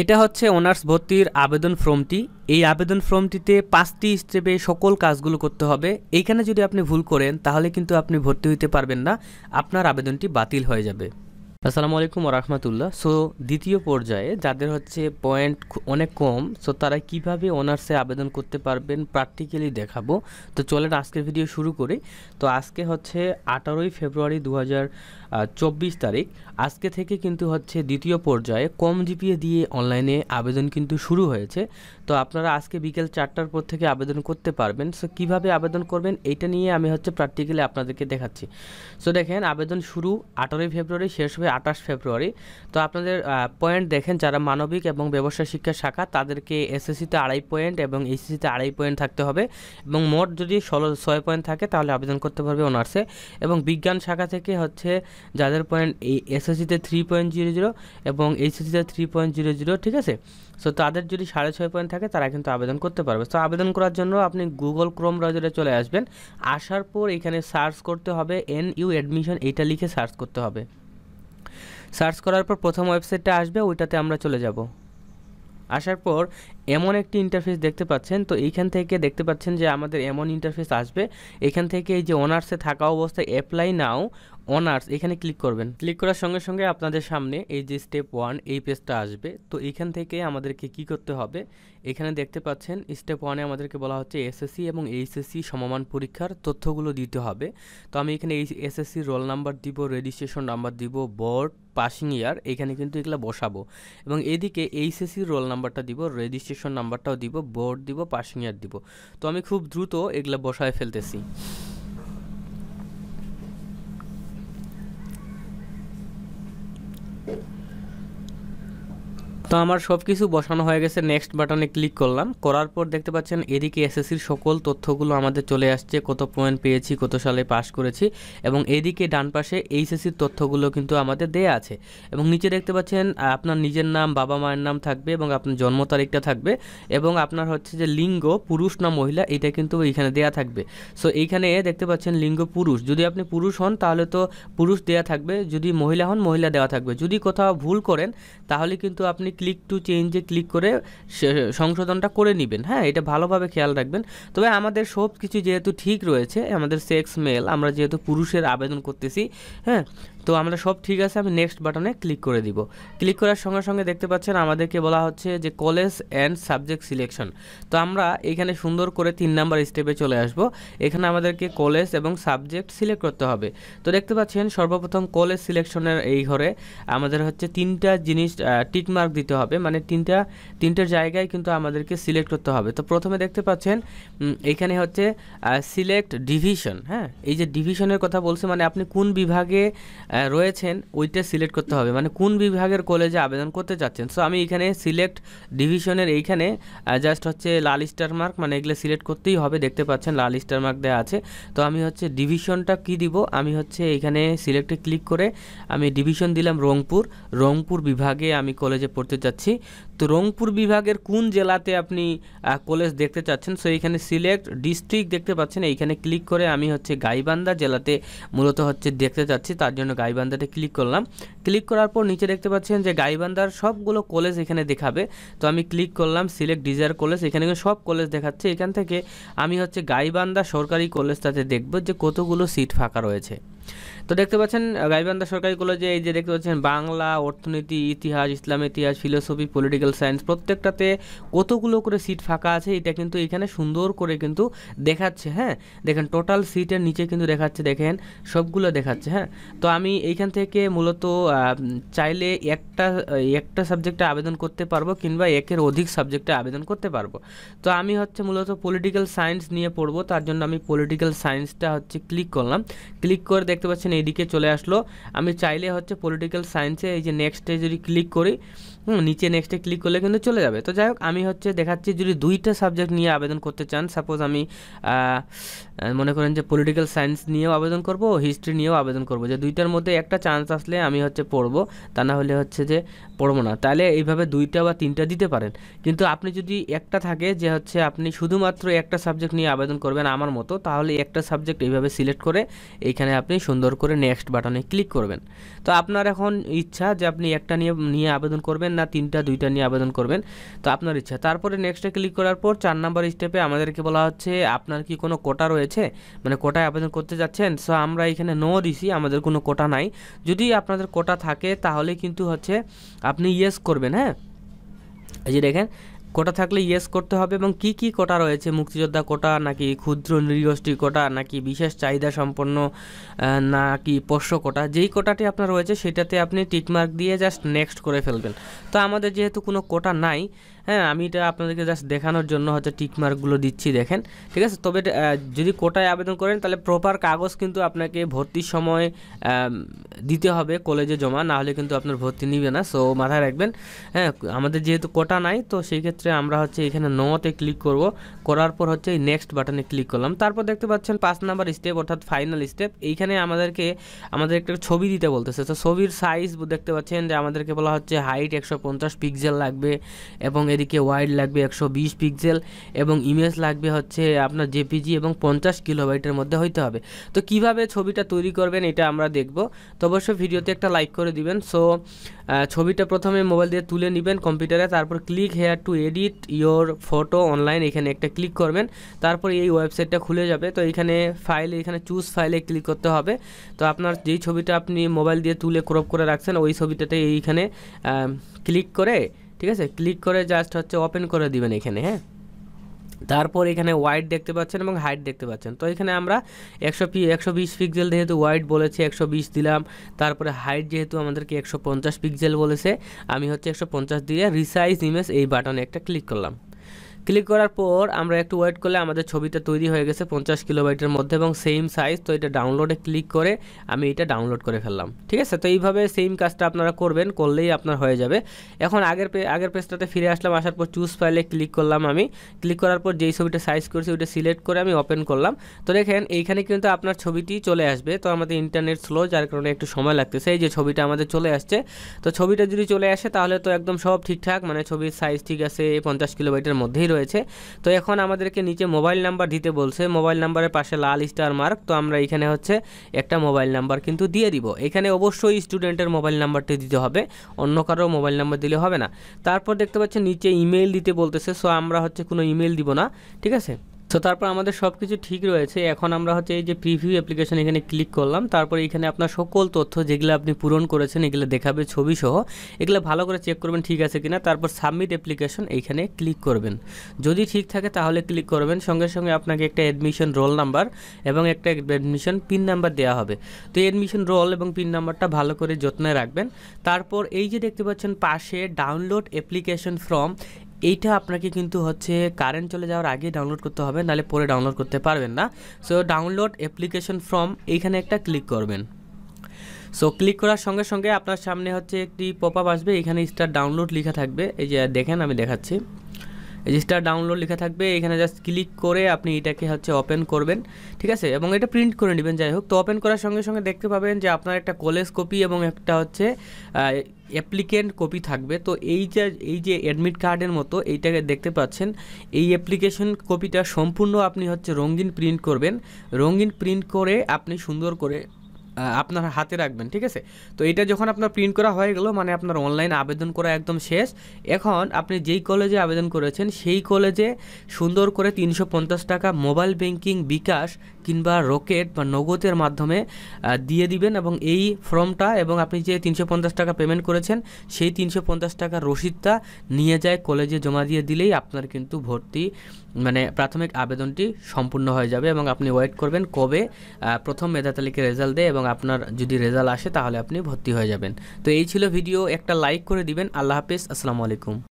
এটা হচ্ছে অনার্স ভর্তির আবেদন ফর্মটি এই আবেদন ফর্মটিতে পাঁচটি স্টেপে সকল কাজগুলো করতে হবে এইখানে যদি আপনি ভুল করেন তাহলে কিন্তু আপনি ভর্তি হইতে পারবেন না আপনার আবেদনটি বাতিল হয়ে যাবে আসসালামু আলাইকুম রহমতুল্লাহ সো দ্বিতীয় পর্যায়ে যাদের হচ্ছে পয়েন্ট অনেক কম সো তারা কিভাবে অনার্সে আবেদন করতে পারবেন প্র্যাকটিক্যালি দেখাবো তো চলেন আজকে ভিডিও শুরু করি তো আজকে হচ্ছে আঠারোই ফেব্রুয়ারি দু চব্বিশ তারিখ আজকে থেকে কিন্তু হচ্ছে দ্বিতীয় পর্যায়ে কম জিপিএ দিয়ে অনলাইনে আবেদন কিন্তু শুরু হয়েছে তো আপনারা আজকে বিকেল চারটার পর থেকে আবেদন করতে পারবেন সো কীভাবে আবেদন করবেন এইটা নিয়ে আমি হচ্ছে প্র্যাকটিক্যালি আপনাদেরকে দেখাচ্ছি সো দেখেন আবেদন শুরু আঠারোই ফেব্রুয়ারি শেষ হবে আঠাশ ফেব্রুয়ারি তো আপনাদের পয়েন্ট দেখেন যারা মানবিক এবং ব্যবসা শিক্ষা শাখা তাদেরকে এসএসসিতে আড়াই পয়েন্ট এবং এইচএসিতে আড়াই পয়েন্ট থাকতে হবে এবং মোট যদি ষোলো ছয় পয়েন্ট থাকে তাহলে আবেদন করতে পারবে অনার্সে এবং বিজ্ঞান শাখা থেকে হচ্ছে যাদের পয়েন্ট এই এসএসসিতে থ্রি পয়েন্ট জিরো জিরো এবং এইচএসসিতে থ্রি পয়েন্ট জিরো জিরো ঠিক আছে সো তাদের যদি সাড়ে ছয় পয়েন্ট থাকে তারা কিন্তু আবেদন করতে পারবে সো আবেদন করার জন্য আপনি গুগল ক্রোম ব্রাউজারে চলে আসবেন আসার পর এখানে সার্চ করতে হবে এন ইউ অ্যাডমিশন এইটা লিখে সার্চ করতে হবে সার্চ করার পর প্রথম ওয়েবসাইটটা আসবে ওইটাতে আমরা চলে যাব আসার পর এমন একটি ইন্টারফেস দেখতে পাচ্ছেন তো এইখান থেকে দেখতে পাচ্ছেন যে আমাদের এমন ইন্টারফেস আসবে এখান থেকে এই যে অনার্সে থাকা অবস্থায় অ্যাপ্লাই নাও অনার্স এখানে ক্লিক করবেন ক্লিক করার সঙ্গে সঙ্গে আপনাদের সামনে এই যে স্টেপ ওয়ান এই পেজটা আসবে তো এখান থেকে আমাদেরকে কি করতে হবে এখানে দেখতে পাচ্ছেন স্টেপ ওয়ানে আমাদেরকে বলা হচ্ছে এসএসসি এবং এইচএসসি সমমান পরীক্ষার তথ্যগুলো দিতে হবে তো আমি এখানে এই এসএসসি রোল নাম্বার দিব রেজিস্ট্রেশন নাম্বার দিব বোর্ড পাসিং ইয়ার এখানে কিন্তু এগুলো বসাবো এবং এদিকে এইচএসসি রোল নাম্বারটা দিব রেজিস্ট্রেশন নাম্বারটাও দিব বোর্ড দিব পাসিং ইয়ার দিব তো আমি খুব দ্রুত এগুলো বসায় ফেলতেছি তো আমার সব কিছু বসানো হয়ে গেছে নেক্সট বাটনে ক্লিক করলাম করার পর দেখতে পাচ্ছেন এদিকে এসএসসির সকল তথ্যগুলো আমাদের চলে আসছে কত পয়েন্ট পেয়েছি কত সালে পাস করেছি এবং এদিকে ডান পাশে এইচএসসির তথ্যগুলো কিন্তু আমাদের দেয়া আছে এবং নিচে দেখতে পাচ্ছেন আপনার নিজের নাম বাবা মায়ের নাম থাকবে এবং আপনার জন্ম তারিখটা থাকবে এবং আপনার হচ্ছে যে লিঙ্গ পুরুষ না মহিলা এটা কিন্তু এইখানে দেয়া থাকবে সো এইখানে দেখতে পাচ্ছেন লিঙ্গ পুরুষ যদি আপনি পুরুষ হন তাহলে তো পুরুষ দেয়া থাকবে যদি মহিলা হন মহিলা দেওয়া থাকবে যদি কোথাও ভুল করেন তাহলে কিন্তু আপনি ক্লিক টু চেঞ্জে ক্লিক করে সংশোধনটা করে নেবেন হ্যাঁ এটা ভালোভাবে খেয়াল রাখবেন তবে আমাদের সব কিছু যেহেতু ঠিক রয়েছে আমাদের সেক্স মেল আমরা যেহেতু পুরুষের আবেদন করতেছি হ্যাঁ তো আমরা সব ঠিক আছে আমি নেক্সট বাটনে ক্লিক করে দিব ক্লিক করার সঙ্গে সঙ্গে দেখতে পাচ্ছেন আমাদেরকে বলা হচ্ছে যে কলেজ অ্যান্ড সাবজেক্ট সিলেকশন তো আমরা এখানে সুন্দর করে তিন নাম্বার স্টেপে চলে আসব এখানে আমাদেরকে কলেজ এবং সাবজেক্ট সিলেক্ট করতে হবে তো দেখতে পাচ্ছেন সর্বপ্রথম কলেজ সিলেকশনের এই ঘরে আমাদের হচ্ছে তিনটা জিনিস টিকমার্ক দিতে হবে মানে তিনটা তিনটা জায়গায় কিন্তু আমাদেরকে সিলেক্ট করতে হবে তো প্রথমে দেখতে পাচ্ছেন এখানে হচ্ছে সিলেক্ট ডিভিশন হ্যাঁ এই যে ডিভিশনের কথা বলছে মানে আপনি কোন বিভাগে রয়েছেন ওইটা সিলেক্ট করতে হবে মানে কোন বিভাগের কলেজে আবেদন করতে চাচ্ছেন সো আমি এখানে সিলেক্ট ডিভিশনের এইখানে জাস্ট হচ্ছে লাল স্টার মার্ক মানে এগুলো সিলেক্ট করতেই হবে দেখতে পাচ্ছেন লাল স্টার মার্ক দেওয়া আছে তো আমি হচ্ছে ডিভিশনটা কি দিব আমি হচ্ছে এখানে সিলেক্টে ক্লিক করে আমি ডিভিশন দিলাম রংপুর রংপুর বিভাগে আমি কলেজে পড়তে চাচ্ছি তো রংপুর বিভাগের কোন জেলাতে আপনি কলেজ দেখতে চাচ্ছেন সো এইখানে সিলেক্ট ডিস্ট্রিক্ট দেখতে পাচ্ছেন এইখানে ক্লিক করে আমি হচ্ছে গাইবান্ধা জেলাতে মূলত হচ্ছে দেখতে চাচ্ছি তার জন্য গাইবান্ধাতে ক্লিক করলাম ক্লিক করার পর নিচে দেখতে পাচ্ছেন যে গাইবান্ধার সবগুলো কলেজ এখানে দেখাবে তো আমি ক্লিক করলাম সিলেক্ট ডিজায়ার কলেজ এখানে সব কলেজ দেখাচ্ছে এখান থেকে আমি হচ্ছে গাইবান্ধা সরকারি কলেজটাতে দেখব যে কতগুলো সিট ফাঁকা রয়েছে তো দেখতে পাচ্ছেন গাইবান্ধা সরকারি কলেজে এই যে দেখতে পাচ্ছেন বাংলা অর্থনীতি ইতিহাস ইসলাম ইতিহাস ফিলোসফি পলিটিক্যাল সায়েন্স প্রত্যেকটাতে কতগুলো করে সিট ফাঁকা আছে এটা কিন্তু এখানে সুন্দর করে কিন্তু দেখাচ্ছে হ্যাঁ দেখেন টোটাল সিটের নিচে কিন্তু দেখাচ্ছে দেখেন সবগুলো দেখাচ্ছে হ্যাঁ তো আমি এইখান থেকে মূলত চাইলে একটা একটা সাবজেক্টে আবেদন করতে পারবো কিংবা একের অধিক সাবজেক্টে আবেদন করতে পারবো তো আমি হচ্ছে মূলত পলিটিক্যাল সায়েন্স নিয়ে পড়বো তার জন্য আমি পলিটিক্যাল সায়েন্সটা হচ্ছে ক্লিক করলাম ক্লিক করে দেখ দেখতে পাচ্ছেন এইদিকে চলে আসলো আমি চাইলে হচ্ছে পলিটিক্যাল সায়েন্সে এই যে নেক্সটে যদি ক্লিক করি হুম নিচে নেক্সটে ক্লিক করলে কিন্তু চলে যাবে তো যাই হোক আমি হচ্ছে দেখাচ্ছি যদি দুইটা সাবজেক্ট নিয়ে আবেদন করতে চান সাপোজ আমি মনে করেন যে পলিটিক্যাল সায়েন্স নিয়েও আবেদন করব হিস্ট্রি নিয়েও আবেদন করব যে দুইটার মধ্যে একটা চান্স আসলে আমি হচ্ছে পড়বো তা না হলে হচ্ছে যে পড়বো না তাহলে এইভাবে দুইটা বা তিনটা দিতে পারেন কিন্তু আপনি যদি একটা থাকে যে হচ্ছে আপনি শুধুমাত্র একটা সাবজেক্ট নিয়ে আবেদন করবেন আমার মতো তাহলে একটা সাবজেক্ট এইভাবে সিলেক্ট করে এইখানে আপনি সুন্দর করে নেক্সট বাটনে ক্লিক করবেন তো আপনার এখন ইচ্ছা যে আপনি একটা নিয়ে নিয়ে আবেদন করবেন করবেন না তিনটা দুইটা নিয়ে আবেদন করবেন তো আপনার ইচ্ছা তারপরে নেক্সটে ক্লিক করার পর চার নাম্বার স্টেপে আমাদেরকে বলা হচ্ছে আপনার কি কোনো কোটা রয়েছে মানে কোটায় আবেদন করতে যাচ্ছেন সো আমরা এখানে নো দিছি আমাদের কোনো কোটা নাই যদি আপনাদের কোটা থাকে তাহলে কিন্তু হচ্ছে আপনি ইয়েস করবেন হ্যাঁ এই যে দেখেন কোটা থাকলে ইয়েস করতে হবে এবং কি কি কোটা রয়েছে মুক্তিযোদ্ধা কোটা নাকি ক্ষুদ্র নৃগোষ্ঠী কোটা নাকি বিশেষ চাহিদা সম্পন্ন নাকি পোষ্য কোটা যেই কোটাটি আপনার রয়েছে সেটাতে আপনি টিকমার্ক দিয়ে জাস্ট নেক্সট করে ফেলবেন তো আমাদের যেহেতু কোনো কোটা নাই হ্যাঁ আমি এটা আপনাদেরকে জাস্ট দেখানোর জন্য হয়তো টিকমার্কগুলো দিচ্ছি দেখেন ঠিক আছে তবে যদি কোটায় আবেদন করেন তাহলে প্রপার কাগজ কিন্তু আপনাকে ভর্তির সময় দিতে হবে কলেজে জমা না হলে কিন্তু আপনার ভর্তি নিবে না সো মাথায় রাখবেন হ্যাঁ আমাদের যেহেতু কোটা নাই তো সেই ক্ষেত্রে ক্ষেত্রে আমরা হচ্ছে এখানে নোতে ক্লিক করব করার পর হচ্ছে এই নেক্সট বাটনে ক্লিক করলাম তারপর দেখতে পাচ্ছেন পাঁচ নাম্বার স্টেপ অর্থাৎ ফাইনাল স্টেপ এইখানে আমাদেরকে আমাদের একটা ছবি দিতে বলতেছে তো ছবির সাইজ দেখতে পাচ্ছেন যে আমাদেরকে বলা হচ্ছে হাইট একশো পিক্সেল লাগবে এবং এদিকে ওয়াইড লাগবে একশো পিক্সেল এবং ইমেজ লাগবে হচ্ছে আপনার জেপিজি এবং পঞ্চাশ কিলোবাইটের মধ্যে হইতে হবে তো কিভাবে ছবিটা তৈরি করবেন এটা আমরা দেখব তো অবশ্যই ভিডিওতে একটা লাইক করে দিবেন সো ছবিটা প্রথমে মোবাইল দিয়ে তুলে নেবেন কম্পিউটারে তারপর click here to a edit your photo online এখানে একটা ক্লিক করবেন তারপর এই ওয়েবসাইটটা খুলে যাবে তো এখানে ফাইল এখানে চুজ ফাইলে ক্লিক করতে হবে তো আপনার যেই ছবিটা আপনি মোবাইল দিয়ে তুলে ক্রপ করে রাখছেন ওই ছবিটাতে এইখানে ক্লিক করে ঠিক আছে ক্লিক করে জাস্ট হচ্ছে ওপেন করে দিবেন এখানে হ্যাঁ তারপর এখানে ওয়াইড দেখতে পাচ্ছেন এবং হাইট দেখতে পাচ্ছেন তো এখানে আমরা একশো পি একশো বিশ পিক্সেল যেহেতু ওয়াইড বলেছে একশো বিশ দিলাম তারপরে হাইট যেহেতু আমাদেরকে একশো পঞ্চাশ পিক্সেল বলেছে আমি হচ্ছে একশো পঞ্চাশ দিয়ে রিসাইজ ইমেজ এই বাটনে একটা ক্লিক করলাম ক্লিক করার পর আমরা একটু ওয়েট করলে আমাদের ছবিটা তৈরি হয়ে গেছে পঞ্চাশ কিলোবাইটের মধ্যে এবং সেম সাইজ তো এটা ডাউনলোডে ক্লিক করে আমি এটা ডাউনলোড করে ফেললাম ঠিক আছে তো এইভাবে সেম কাজটা আপনারা করবেন করলেই আপনার হয়ে যাবে এখন আগের আগের পেজটাতে ফিরে আসলাম আসার পর চুজ ফাইলে ক্লিক করলাম আমি ক্লিক করার পর যেই ছবিটা সাইজ করছি ওইটা সিলেক্ট করে আমি ওপেন করলাম তো দেখেন এইখানে কিন্তু আপনার ছবিটি চলে আসবে তো আমাদের ইন্টারনেট স্লো যার কারণে একটু সময় লাগতেছে এই যে ছবিটা আমাদের চলে আসছে তো ছবিটা যদি চলে আসে তাহলে তো একদম সব ঠিকঠাক মানে ছবির সাইজ ঠিক আছে পঞ্চাশ কিলোমিটার মধ্যেই রয়েছে তো এখন আমাদেরকে নিচে মোবাইল নাম্বার দিতে বলছে মোবাইল নাম্বারের পাশে লাল স্টার মার্ক তো আমরা এখানে হচ্ছে একটা মোবাইল নাম্বার কিন্তু দিয়ে দিব এখানে অবশ্যই স্টুডেন্টের মোবাইল নাম্বারটি দিতে হবে অন্য কারো মোবাইল নাম্বার দিলে হবে না তারপর দেখতে পাচ্ছেন নিচে ইমেইল দিতে বলতেছে সো আমরা হচ্ছে কোনো ইমেল দিব না ঠিক আছে সো তারপর আমাদের সব কিছু ঠিক রয়েছে এখন আমরা হচ্ছে এই যে প্রিভিউ অ্যাপ্লিকেশন এখানে ক্লিক করলাম তারপর এখানে আপনার সকল তথ্য যেগুলো আপনি পূরণ করেছেন এগুলো দেখাবে ছবি সহ এগুলো ভালো করে চেক করবেন ঠিক আছে কিনা তারপর সাবমিট অ্যাপ্লিকেশন এইখানে ক্লিক করবেন যদি ঠিক থাকে তাহলে ক্লিক করবেন সঙ্গে সঙ্গে আপনাকে একটা অ্যাডমিশন রোল নাম্বার এবং একটা অ্যাডমিশন পিন নাম্বার দেওয়া হবে তো অ্যাডমিশন রোল এবং পিন নাম্বারটা ভালো করে যত্নে রাখবেন তারপর এই যে দেখতে পাচ্ছেন পাশে ডাউনলোড অ্যাপ্লিকেশন ফ্রম এইটা আপনাকে কিন্তু হচ্ছে কারেন্ট চলে যাওয়ার আগে ডাউনলোড করতে হবে নাহলে পরে ডাউনলোড করতে পারবেন না সো ডাউনলোড অ্যাপ্লিকেশন ফ্রম এইখানে একটা ক্লিক করবেন সো ক্লিক করার সঙ্গে সঙ্গে আপনার সামনে হচ্ছে একটি পপ আপ আসবে এখানে স্টার ডাউনলোড লেখা থাকবে এই যে দেখেন আমি দেখাচ্ছি রেজিস্টার ডাউনলোড লেখা থাকবে এখানে জাস্ট ক্লিক করে আপনি এটাকে হচ্ছে ওপেন করবেন ঠিক আছে এবং এটা প্রিন্ট করে নেবেন যাই হোক তো ওপেন করার সঙ্গে সঙ্গে দেখতে পাবেন যে আপনার একটা কলেজ কপি এবং একটা হচ্ছে অ্যাপ্লিকেন্ট কপি থাকবে তো এই যে এই যে অ্যাডমিট কার্ডের মতো এইটাকে দেখতে পাচ্ছেন এই অ্যাপ্লিকেশন কপিটা সম্পূর্ণ আপনি হচ্ছে রঙিন প্রিন্ট করবেন রঙিন প্রিন্ট করে আপনি সুন্দর করে আপনার হাতে রাখবেন ঠিক আছে তো এটা যখন আপনার প্রিন্ট করা হয়ে গেল মানে আপনার অনলাইন আবেদন করা একদম শেষ এখন আপনি যেই কলেজে আবেদন করেছেন সেই কলেজে সুন্দর করে তিনশো টাকা মোবাইল ব্যাংকিং বিকাশ কিংবা রকেট বা নগদের মাধ্যমে দিয়ে দিবেন এবং এই ফর্মটা এবং আপনি যে তিনশো টাকা পেমেন্ট করেছেন সেই তিনশো টাকা রসিদটা নিয়ে যায় কলেজে জমা দিয়ে দিলেই আপনার কিন্তু ভর্তি মানে প্রাথমিক আবেদনটি সম্পূর্ণ হয়ে যাবে এবং আপনি ওয়েট করবেন কবে প্রথম মেধা তালিকা রেজাল্ট দেয় এবং এবং আপনার যদি রেজাল্ট আসে তাহলে আপনি ভর্তি হয়ে যাবেন তো এই ছিল ভিডিও একটা লাইক করে দিবেন আল্লাহ হাফেজ আসসালামু আলাইকুম